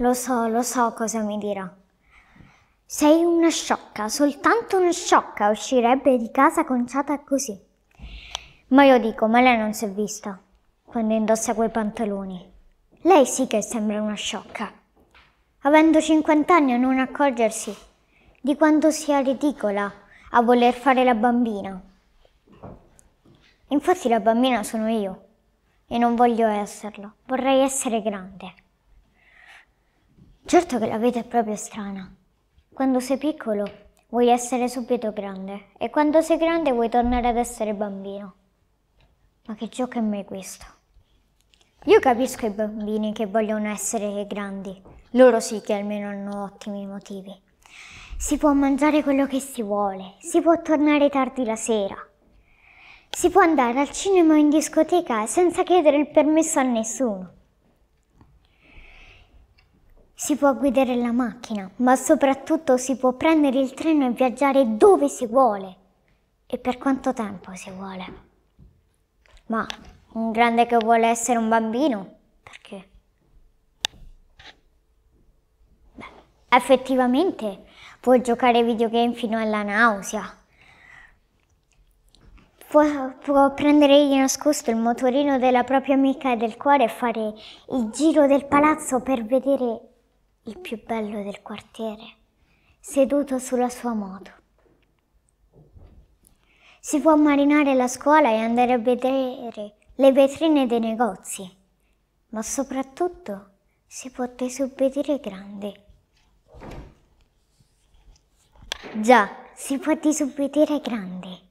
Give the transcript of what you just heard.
Lo so, lo so cosa mi dirà. Sei una sciocca, soltanto una sciocca uscirebbe di casa conciata così. Ma io dico, ma lei non si è vista quando indossa quei pantaloni. Lei sì che sembra una sciocca. Avendo 50 anni a non accorgersi di quanto sia ridicola a voler fare la bambina. Infatti la bambina sono io e non voglio esserlo, vorrei essere grande. Certo che la vita è proprio strana. Quando sei piccolo vuoi essere subito grande e quando sei grande vuoi tornare ad essere bambino. Ma che gioco è mai questo? Io capisco i bambini che vogliono essere grandi, loro sì che almeno hanno ottimi motivi. Si può mangiare quello che si vuole, si può tornare tardi la sera, si può andare al cinema o in discoteca senza chiedere il permesso a nessuno. Si può guidare la macchina, ma soprattutto si può prendere il treno e viaggiare dove si vuole e per quanto tempo si vuole. Ma un grande che vuole essere un bambino, perché? Beh, effettivamente può giocare videogame fino alla nausea. Può, può, prendere di nascosto il motorino della propria amica del cuore e fare il giro del palazzo per vedere il più bello del quartiere, seduto sulla sua moto. Si può marinare la scuola e andare a vedere le vetrine dei negozi, ma soprattutto si può disobbedire grandi. Già, si può disobbedire grandi.